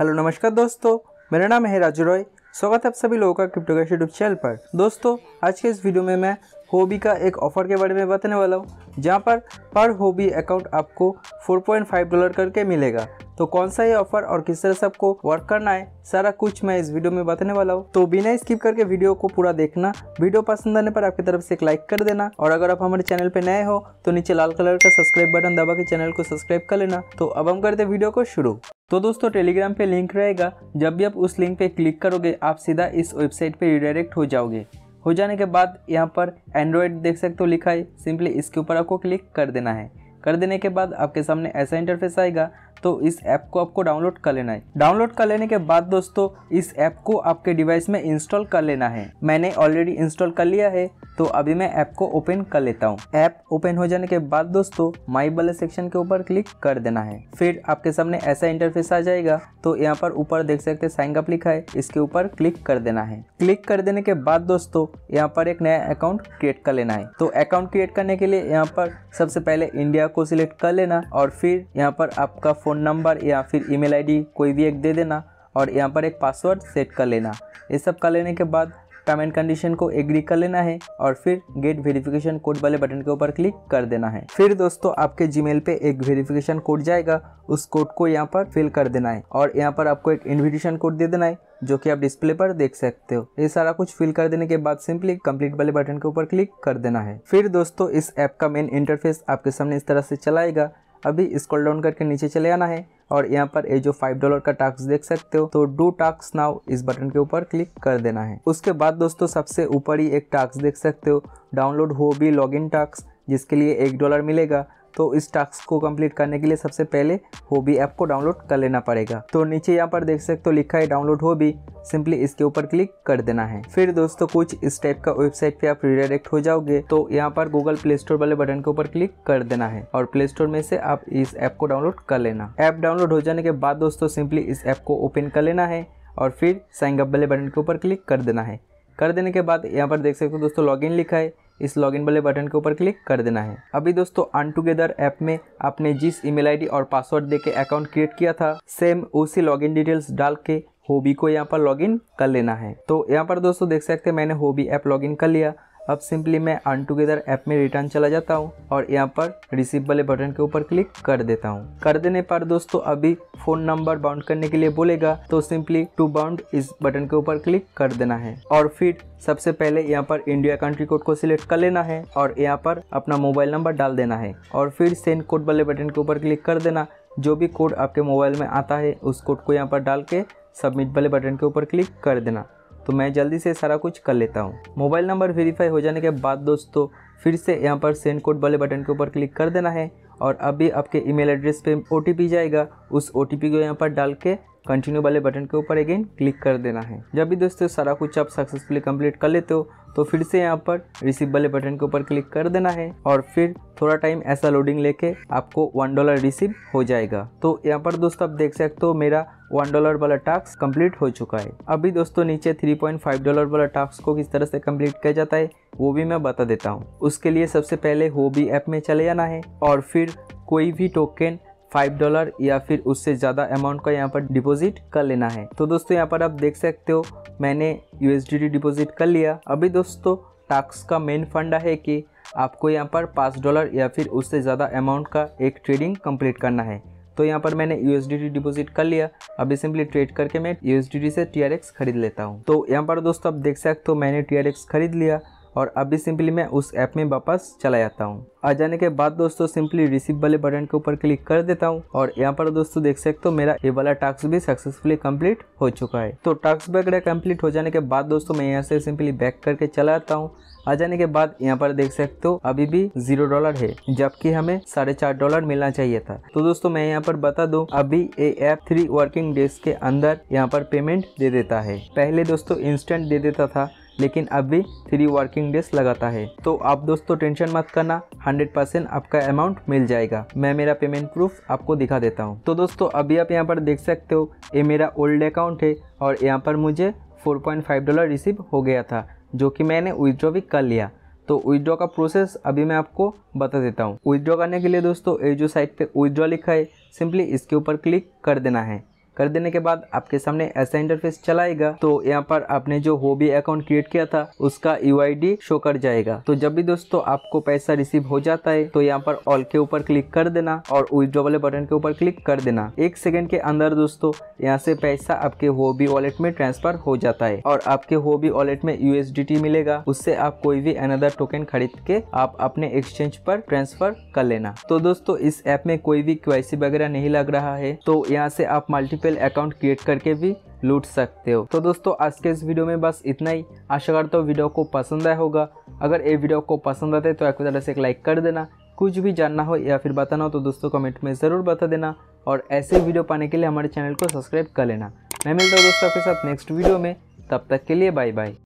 hello नमस्कार दोस्तों मेरा नाम है राजू रॉय स्वागत है आप सभी लोगों का क्रिप्टो यूट्यूब चैनल पर दोस्तों आज के इस वीडियो में मैं होबी का एक ऑफर के बारे में बताने वाला हूँ जहाँ पर पर होबी अकाउंट आपको 4.5 डॉलर करके मिलेगा तो कौन सा ये ऑफर और किस तरह से आपको वर्क करना है सारा कुछ मैं इस वीडियो में बताने वाला हूँ तो बिना स्किप करके वीडियो को पूरा देखना वीडियो पसंद आने पर आपकी तरफ से एक लाइक कर देना और अगर आप हमारे चैनल पर नए हो तो नीचे लाल कलर का सब्सक्राइब बटन दबा के चैनल को सब्सक्राइब कर लेना तो अब हम करते वीडियो को शुरू तो दोस्तों टेलीग्राम पे लिंक रहेगा जब भी आप उस लिंक पे क्लिक करोगे आप सीधा इस वेबसाइट पे रिडायरेक्ट हो जाओगे हो जाने के बाद यहाँ पर एंड्रॉयड देख सकते हो लिखा है सिंपली इसके ऊपर आपको क्लिक कर देना है कर देने के बाद आपके सामने ऐसा इंटरफेस आएगा तो इस ऐप को आपको डाउनलोड कर लेना है डाउनलोड कर लेने के बाद दोस्तों इस ऐप को आपके डिवाइस में इंस्टॉल कर लेना है मैंने ऑलरेडी इंस्टॉल कर लिया है तो अभी मैं ऐप को ओपन कर लेता हूँ ऐप ओपन हो जाने के बाद दोस्तों माई बल सेक्शन के ऊपर क्लिक कर देना है फिर आपके सामने ऐसा इंटरफेस आ जाएगा तो यहाँ पर ऊपर देख सकते साइन अप लिखा है इसके ऊपर क्लिक कर देना है क्लिक कर देने के बाद दोस्तों यहाँ पर एक नया अकाउंट क्रिएट कर लेना है तो अकाउंट क्रिएट करने के लिए यहाँ पर सबसे पहले इंडिया को सिलेक्ट कर लेना और फिर यहाँ पर आपका फ़ोन नंबर या फिर ईमेल आईडी कोई भी एक दे देना और यहाँ पर एक पासवर्ड सेट कर लेना ये सब कर लेने के बाद पेमेंट कंडीशन को एग्री कर लेना है और फिर गेट वेरिफिकेशन कोड वाले बटन के ऊपर क्लिक कर देना है फिर दोस्तों आपके जीमेल पे एक वेरिफिकेशन कोड जाएगा उस कोड को यहाँ पर फिल कर देना है और यहाँ पर आपको एक इन्विटेशन कोड दे देना है जो कि आप डिस्प्ले पर देख सकते हो ये सारा कुछ फिल कर देने के बाद सिंपली कंप्लीट वाले बटन के ऊपर क्लिक कर देना है फिर दोस्तों इस ऐप का मेन इंटरफेस आपके सामने इस तरह से चलाएगा अभी स्क्रॉल डाउन करके नीचे चले आना है और यहाँ पर ये जो फाइव डॉलर का टास्क देख सकते हो तो डू टास्क नाउ इस बटन के ऊपर क्लिक कर देना है उसके बाद दोस्तों सबसे ऊपर ही एक टास्क देख सकते हो डाउनलोड हो भी लॉग इन जिसके लिए एक डॉलर मिलेगा तो इस टास्क को कंप्लीट करने के लिए सबसे पहले होबी ऐप को डाउनलोड कर लेना पड़ेगा तो नीचे यहाँ पर देख सकते हो लिखा है डाउनलोड होबी सिंपली इसके ऊपर क्लिक कर देना है फिर दोस्तों कुछ इस टाइप का वेबसाइट पे आप रिडायरेक्ट हो जाओगे तो यहाँ पर गूगल प्ले स्टोर वाले बटन के ऊपर क्लिक कर देना है और प्ले स्टोर में से आप इस ऐप को डाउनलोड कर लेना ऐप डाउनलोड हो जाने के बाद दोस्तों सिंपली इस ऐप को ओपन कर लेना है और फिर साइन वाले बटन के ऊपर क्लिक कर देना है कर देने के बाद यहाँ पर देख सकते हो दोस्तों लॉग लिखा है इस लॉगिन वाले बटन के ऊपर क्लिक कर देना है अभी दोस्तों अनटुगेदर ऐप में आपने जिस ईमेल आईडी और पासवर्ड देके अकाउंट क्रिएट किया था सेम उसी लॉगिन डिटेल्स डाल के होबी को यहाँ पर लॉगिन कर लेना है तो यहाँ पर दोस्तों देख सकते हैं मैंने होबी ऐप लॉगिन कर लिया अब सिंपली मैं अन टुगेदर ऐप में रिटर्न चला जाता हूँ और यहाँ पर रिसीव वाले बटन के ऊपर क्लिक कर देता हूँ कर देने पर दोस्तों अभी फ़ोन नंबर बाउंड करने के लिए बोलेगा तो सिंपली टू बाउंड इस बटन के ऊपर क्लिक कर देना है और फिर सबसे पहले यहाँ पर इंडिया कंट्री कोड को सिलेक्ट कर लेना है और यहाँ पर अपना मोबाइल नंबर डाल देना है और फिर सेंड कोड वाले बटन के ऊपर क्लिक कर देना जो भी कोड आपके मोबाइल में आता है उस कोड को यहाँ पर डाल के सबमिट वाले बटन के ऊपर क्लिक कर देना तो मैं जल्दी से सारा कुछ कर लेता हूँ मोबाइल नंबर वेरीफाई हो जाने के बाद दोस्तों फिर से यहाँ पर सेंड कोड वाले बटन के ऊपर क्लिक कर देना है और अभी आपके ईमेल एड्रेस पे ओ जाएगा उस ओ को यहाँ पर डाल के कंटिन्यू वाले बटन के ऊपर अगेन क्लिक कर देना है जब भी दोस्तों सारा कुछ आप सक्सेसफुली कंप्लीट कर लेते हो तो फिर से यहाँ पर रिसीव वाले बटन के ऊपर क्लिक कर देना है और फिर थोड़ा टाइम ऐसा लोडिंग लेके आपको वन डॉलर रिसीव हो जाएगा तो यहाँ पर दोस्तों आप देख सकते हो मेरा वन डॉलर वाला टास्क कंप्लीट हो चुका है अभी दोस्तों नीचे थ्री पॉइंट फाइव डॉलर वाला टास्क को किस तरह से कंप्लीट किया जाता है वो भी मैं बता देता हूँ उसके लिए सबसे पहले होबी ऐप में चले जाना है और फिर कोई भी टोकन फाइव डॉलर या फिर उससे ज़्यादा अमाउंट का यहाँ पर डिपॉजिट कर लेना है तो दोस्तों यहाँ पर आप देख सकते हो मैंने यू डिपॉजिट कर लिया अभी दोस्तों टैक्स का मेन फंडा है कि आपको यहाँ पर पाँच डॉलर या फिर उससे ज़्यादा अमाउंट का एक ट्रेडिंग कंप्लीट करना है तो यहाँ पर मैंने यू डिपॉजिट कर लिया अभी सिंपली ट्रेड करके मैं यू से टी खरीद लेता हूँ तो यहाँ पर दोस्तों आप देख सकते हो मैंने टी खरीद लिया और अभी सिंपली मैं उस ऐप में वापस चला जाता हूँ आ जाने के बाद दोस्तों सिंपली रिसीव वाले बटन के ऊपर क्लिक कर देता हूँ और यहाँ पर दोस्तों देख सकते हो मेरा ये वाला टास्क भी सक्सेसफुली कंप्लीट हो चुका है तो टास्क वगैरह कंप्लीट हो जाने के बाद दोस्तों मैं यहाँ से सिंपली बैक करके चला जाता हूँ आ जाने के बाद यहाँ पर देख सकते हो अभी भी जीरो डॉलर है जबकि हमें साढ़े चार डॉलर मिलना चाहिए था तो दोस्तों मैं यहाँ पर बता दूं अभी ये ऐप थ्री वर्किंग डेज के अंदर यहाँ पर पेमेंट दे देता है पहले दोस्तों इंस्टेंट दे देता था लेकिन अब भी थ्री वर्किंग डेज लगाता है तो आप दोस्तों टेंशन मत करना 100% आपका अमाउंट मिल जाएगा मैं मेरा पेमेंट प्रूफ आपको दिखा देता हूँ तो दोस्तों अभी आप यहाँ पर देख सकते हो ये मेरा ओल्ड अकाउंट है और यहाँ पर मुझे 4.5 डॉलर रिसीव हो गया था जो कि मैंने विदड्रॉ भी कर लिया तो विदड्रॉ का प्रोसेस अभी मैं आपको बता देता हूँ विदड्रॉ करने के लिए दोस्तों ये जो साइट पे विदड्रॉ लिखा है सिंपली इसके ऊपर क्लिक कर देना है कर देने के बाद आपके सामने ऐसा इंटरफेस चलाएगा तो यहाँ पर आपने जो होबी अकाउंट क्रिएट किया था उसका यू शो कर जाएगा तो जब भी दोस्तों आपको पैसा रिसीव हो जाता है तो यहाँ पर ऑल के ऊपर क्लिक कर देना और विड्रॉ वाले बटन के ऊपर क्लिक कर देना एक सेकेंड के अंदर दोस्तों यहाँ से पैसा आपके होबी वॉलेट में ट्रांसफर हो जाता है और आपके होबी वॉलेट में यूएसडीटी मिलेगा उससे आप कोई भी अनदर टोकन खरीद के आप अपने एक्सचेंज पर ट्रांसफर कर लेना तो दोस्तों इस ऐप में कोई भी क्वाइसी वगैरह नहीं लग रहा है तो यहाँ से आप मल्टीपल पेल अकाउंट क्रिएट करके भी लूट सकते हो तो दोस्तों आज के इस वीडियो में बस इतना ही आशा करता हूँ वीडियो को पसंद आया होगा अगर ये वीडियो को पसंद आते तो एक तरह से एक लाइक कर देना कुछ भी जानना हो या फिर बताना हो तो दोस्तों कमेंट में ज़रूर बता देना और ऐसे वीडियो पाने के लिए हमारे चैनल को सब्सक्राइब कर लेना मैं मिलता हूँ दोस्तों आपके साथ नेक्स्ट वीडियो में तब तक के लिए बाय बाय